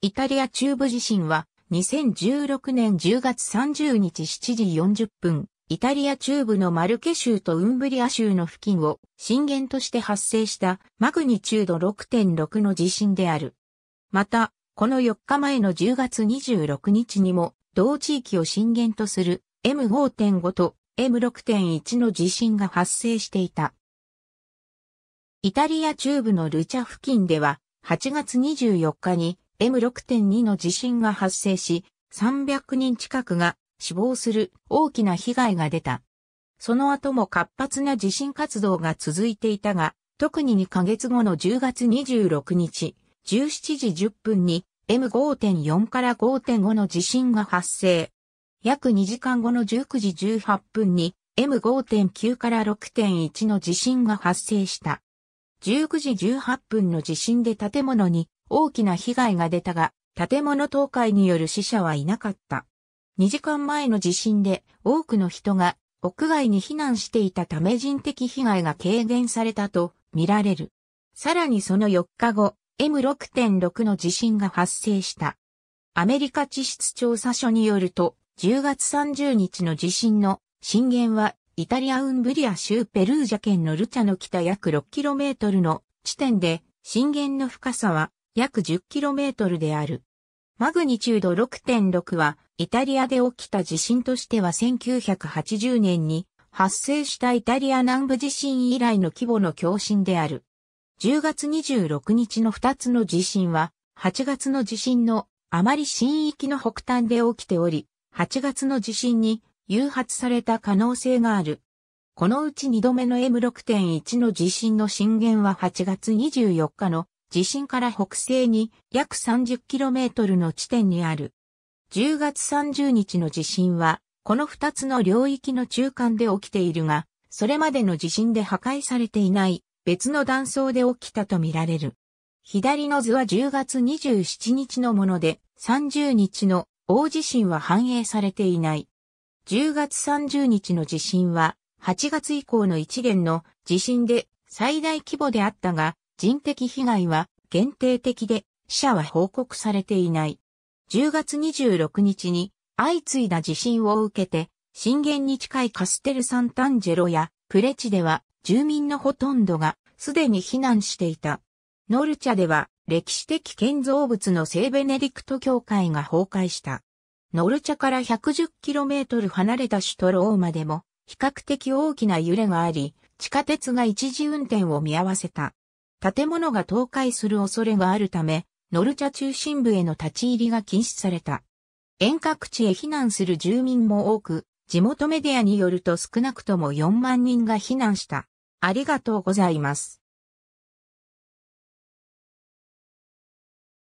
イタリア中部地震は2016年10月30日7時40分、イタリア中部のマルケ州とウンブリア州の付近を震源として発生したマグニチュード6.6の地震である。また、この4日前の10月26日にも同地域を震源とする M5.5 と M6.1 の地震が発生していた。イタリア中部のルチャ付近では8月24日に M6.2 の地震が発生し、300人近くが死亡する大きな被害が出た。その後も活発な地震活動が続いていたが、特に2ヶ月後の10月26日、17時10分に M5.4 から5.5の地震が発生。約2時間後の19時18分に M5.9 から6.1の地震が発生した。19時18分の地震で建物に大きな被害が出たが、建物倒壊による死者はいなかった。2時間前の地震で多くの人が屋外に避難していたため人的被害が軽減されたと見られる。さらにその4日後、M6.6 の地震が発生した。アメリカ地質調査所によると、10月30日の地震の震源はイタリアウンブリア州ペルージャ県のルチャの北約 6km の地点で震源の深さは約 10km である。マグニチュード6.6は、イタリアで起きた地震としては1980年に発生したイタリア南部地震以来の規模の共振である。10月26日の2つの地震は、8月の地震のあまり震域の北端で起きており、8月の地震に誘発された可能性がある。このうち2度目の M6.1 の地震の震源は8月24日の地震から北西に約 30km の地点にある。10月30日の地震は、この2つの領域の中間で起きているが、それまでの地震で破壊されていない別の断層で起きたとみられる。左の図は10月27日のもので、30日の大地震は反映されていない。10月30日の地震は、8月以降の一元の地震で最大規模であったが、人的被害は限定的で死者は報告されていない。10月26日に相次いだ地震を受けて、震源に近いカステル・サンタンジェロやプレチでは住民のほとんどがすでに避難していた。ノルチャでは歴史的建造物の聖ベネディクト教会が崩壊した。ノルチャから 110km 離れた首都ローマでも比較的大きな揺れがあり、地下鉄が一時運転を見合わせた。建物が倒壊する恐れがあるため、ノルチャ中心部への立ち入りが禁止された。遠隔地へ避難する住民も多く、地元メディアによると少なくとも4万人が避難した。ありがとうございます。